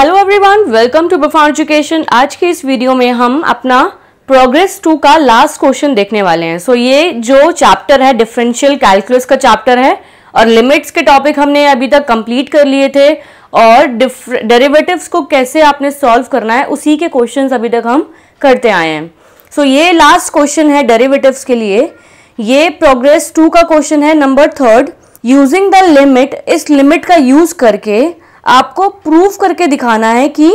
hello everyone welcome to बफार education आज के इस वीडियो में हम अपना प्रोग्रेस टू का लास्ट क्वेश्चन देखने वाले हैं सो so, ये जो चैप्टर है डिफरेंशियल कैलकुलस का चैप्टर है और लिमिट्स के टॉपिक हमने अभी तक कंप्लीट कर लिए थे और डेरिवेटिव्स को कैसे आपने सॉल्व करना है उसी के क्वेश्चन अभी तक हम करते आए हैं सो so, ये लास्ट क्वेश्चन है डेरिवेटिव्स के लिए ये प्रोग्रेस टू का क्वेश्चन है number third using the limit इस लिमिट का यूज करके आपको प्रूव करके दिखाना है कि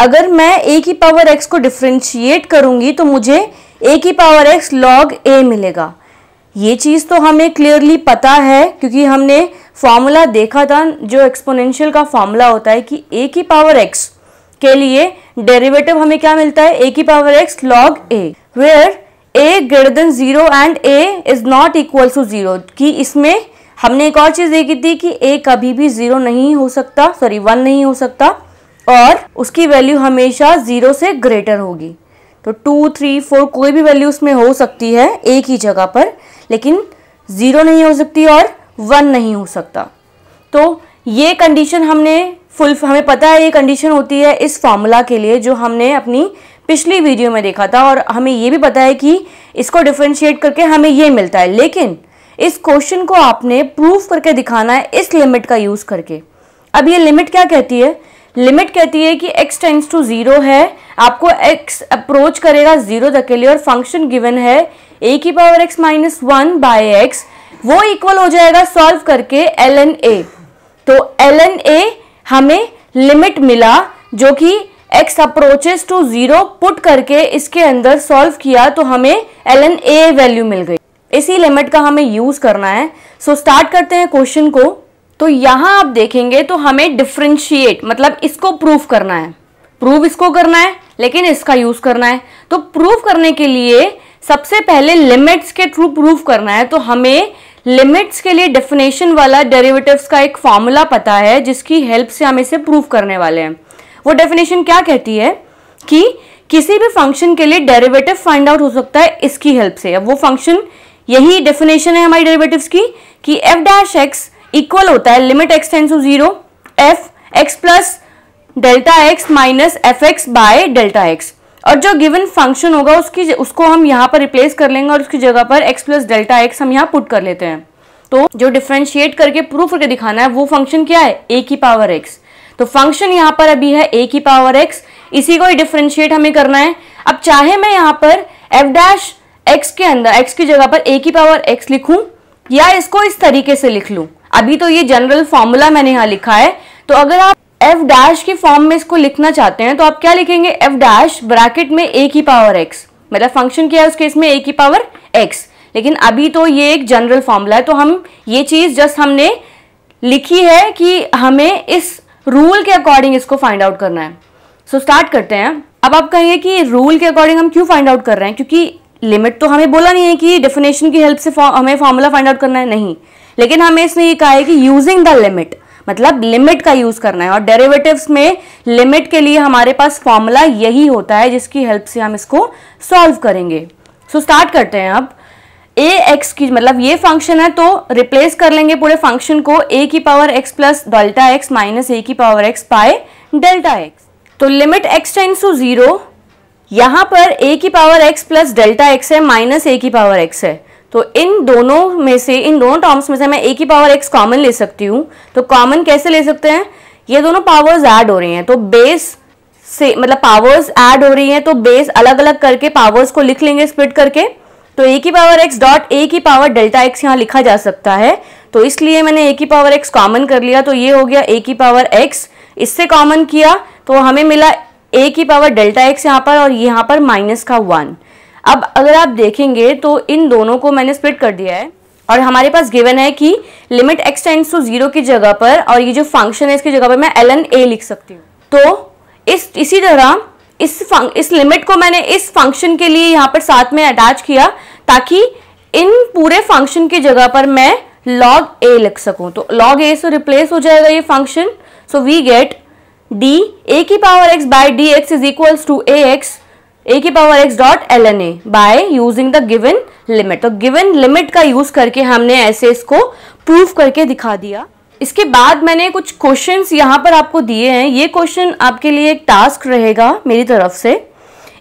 अगर मैं ए की पावर एक्स को डिफ्रेंशिएट करूंगी तो मुझे ए की पावर एक्स लॉग ए मिलेगा ये चीज़ तो हमें क्लियरली पता है क्योंकि हमने फार्मूला देखा था जो एक्सपोनेंशियल का फार्मूला होता है कि ए की पावर एक्स के लिए डेरिवेटिव हमें क्या मिलता है ए की power x log a where a greater than zero and a is not equal to zero कि इसमें हमने एक और चीज़ देखी थी कि ए कभी भी ज़ीरो नहीं हो सकता सॉरी वन नहीं हो सकता और उसकी वैल्यू हमेशा ज़ीरो से ग्रेटर होगी तो टू थ्री फोर कोई भी वैल्यू उसमें हो सकती है एक ही जगह पर लेकिन ज़ीरो नहीं हो सकती और वन नहीं हो सकता तो ये कंडीशन हमने फुल हमें पता है ये कंडीशन होती है इस फार्मूला के लिए जो हमने अपनी पिछली वीडियो में देखा था और हमें ये भी पता है कि इसको डिफ्रेंशिएट करके हमें ये मिलता है लेकिन इस क्वेश्चन को आपने प्रूव करके दिखाना है इस लिमिट का यूज़ करके अब ये लिमिट क्या कहती है लिमिट कहती है कि x टेंस टू ज़ीरो है आपको x अप्रोच करेगा ज़ीरो तक के लिए और फंक्शन गिवन है ए की power x minus one by x वो इक्वल हो जाएगा सॉल्व करके एल एन ए तो एल एन ए हमें लिमिट मिला जो कि x approaches to zero put करके इसके अंदर सॉल्व किया तो हमें एल एन ए वैल्यू मिल गई इसी लिमिट का हमें यूज करना है सो so, स्टार्ट करते हैं क्वेश्चन को तो यहां आप देखेंगे तो हमें डिफ्रेंशिएट मतलब इसको प्रूफ करना है प्रूव इसको करना है लेकिन इसका यूज करना है तो प्रूफ करने के लिए सबसे पहले लिमिट्स के थ्रू प्रूफ करना है तो हमें लिमिट्स के लिए डेफिनेशन वाला डेरिवेटिव्स का एक फॉर्मूला पता है जिसकी हेल्प से हम इसे प्रूफ करने वाले हैं वो डेफिनेशन क्या कहती है कि किसी भी फंक्शन के लिए डेरिवेटिव फाइंड आउट हो सकता है इसकी हेल्प से अब वो फंक्शन यही डेफिनेशन है हमारी डेरिवेटिव्स की कि एफ डैश एक्स इक्वल होता है limit x tends to zero f x plus delta x minus f x by delta x और जो गिवन फंक्शन होगा उसकी उसको हम यहाँ पर रिप्लेस कर लेंगे और उसकी जगह पर एक्स प्लस डेल्टा एक्स हम यहाँ पुट कर लेते हैं तो जो डिफ्रेंशिएट करके प्रूफ करके दिखाना है वो फंक्शन क्या है ए की पावर एक्स तो फंक्शन यहाँ पर अभी है ए की पावर एक्स इसी को डिफ्रेंशिएट हमें करना है अब चाहे मैं यहाँ पर एफ डैश x के अंदर x की जगह पर a की पावर x लिखूं या इसको इस तरीके से लिख लूं अभी तो ये जनरल फॉर्मूला मैंने यहाँ लिखा है तो अगर आप f डैश के फॉर्म में इसको लिखना चाहते हैं तो आप क्या लिखेंगे f डैश ब्रैकेट में a की पावर x मतलब फंक्शन क्या है उसके इसमें a की पावर x लेकिन अभी तो ये एक जनरल फॉर्मूला है तो हम ये चीज़ जस्ट हमने लिखी है कि हमें इस रूल के अकॉर्डिंग इसको फाइंड आउट करना है सो so, स्टार्ट करते हैं अब आप कहेंगे कि रूल के अकॉर्डिंग हम क्यों फाइंड आउट कर रहे हैं क्योंकि लिमिट तो हमें बोला नहीं है कि डेफिनेशन की हेल्प से हमें फॉर्मूला फाइंड आउट करना है नहीं लेकिन हमें इसने ये कहा है कि यूजिंग द लिमिट मतलब लिमिट का यूज करना है और डेरिवेटिव्स में लिमिट के लिए हमारे पास फॉर्मूला यही होता है जिसकी हेल्प से हम इसको सॉल्व करेंगे सो so, स्टार्ट करते हैं अब ए एक्स की मतलब ये फंक्शन है तो रिप्लेस कर लेंगे पूरे फंक्शन को ए की power x plus delta x minus a की power x by delta x तो limit x tends to zero यहाँ पर ए की power x plus delta x है माइनस ए की पावर एक्स है तो इन दोनों में से इन दोनों टर्म्स में से मैं ए की पावर एक्स कॉमन ले सकती हूँ तो कॉमन कैसे ले सकते हैं ये दोनों पावर्स ऐड हो रही हैं तो बेस से मतलब पावर्स ऐड हो रही हैं तो बेस अलग अलग करके पावर्स को लिख लेंगे स्प्लिट करके तो ए की पावर एक्स डॉट ए की पावर डेल्टा एक्स यहाँ लिखा जा सकता है तो इसलिए मैंने ए की पावर एक्स कॉमन कर लिया तो ये हो गया ए की पावर एक्स इससे कॉमन किया तो हमें मिला ए की पावर डेल्टा एक्स यहाँ पर और यहाँ पर माइनस का वन अब अगर आप देखेंगे तो इन दोनों को मैंने स्प्लिट कर दिया है और हमारे पास गिवन है कि limit x tends to zero की जगह पर और ये जो फंक्शन है इसकी जगह पर मैं एल एन ए लिख सकती हूँ तो इस इसी तरह इस इस लिमिट को मैंने इस फंक्शन के लिए यहाँ पर साथ में अटैच किया ताकि इन पूरे फंक्शन की जगह पर मैं लॉग ए लिख सकूँ तो लॉग ए से रिप्लेस हो जाएगा ये function so we get d a की power x by d x is equals to a x a की power x dot L N a by using the given limit तो गिवन लिमिट का use करके हमने ऐसे इसको prove करके दिखा दिया इसके बाद मैंने कुछ क्वेश्चंस यहाँ पर आपको दिए हैं ये क्वेश्चन आपके लिए एक टास्क रहेगा मेरी तरफ से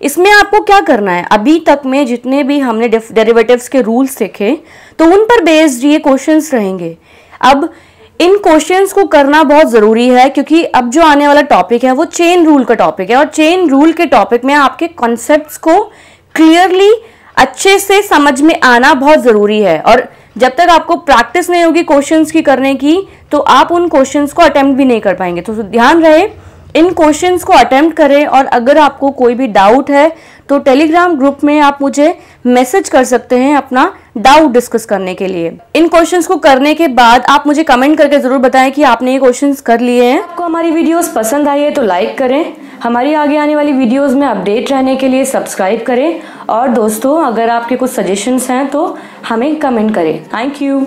इसमें आपको क्या करना है अभी तक में जितने भी हमने डेरिवेटिव्स के रूल्स देखे तो उन पर बेस्ड ये क्वेश्चंस रहेंगे अब इन क्वेश्चंस को करना बहुत ज़रूरी है क्योंकि अब जो आने वाला टॉपिक है वो चेन रूल का टॉपिक है और चेन रूल के टॉपिक में आपके कॉन्सेप्ट्स को क्लियरली अच्छे से समझ में आना बहुत ज़रूरी है और जब तक आपको प्रैक्टिस नहीं होगी क्वेश्चंस की करने की तो आप उन क्वेश्चंस को अटेम्प्ट भी नहीं कर पाएंगे तो ध्यान रहे इन क्वेश्चंस को अटेम्प्ट करें और अगर आपको कोई भी डाउट है तो टेलीग्राम ग्रुप में आप मुझे मैसेज कर सकते हैं अपना डाउट डिस्कस करने के लिए इन क्वेश्चंस को करने के बाद आप मुझे कमेंट करके ज़रूर बताएं कि आपने ये क्वेश्चंस कर लिए हैं आपको हमारी वीडियोस पसंद आई है तो लाइक करें हमारी आगे आने वाली वीडियोस में अपडेट रहने के लिए सब्सक्राइब करें और दोस्तों अगर आपके कुछ सजेशंस हैं तो हमें कमेंट करें थैंक यू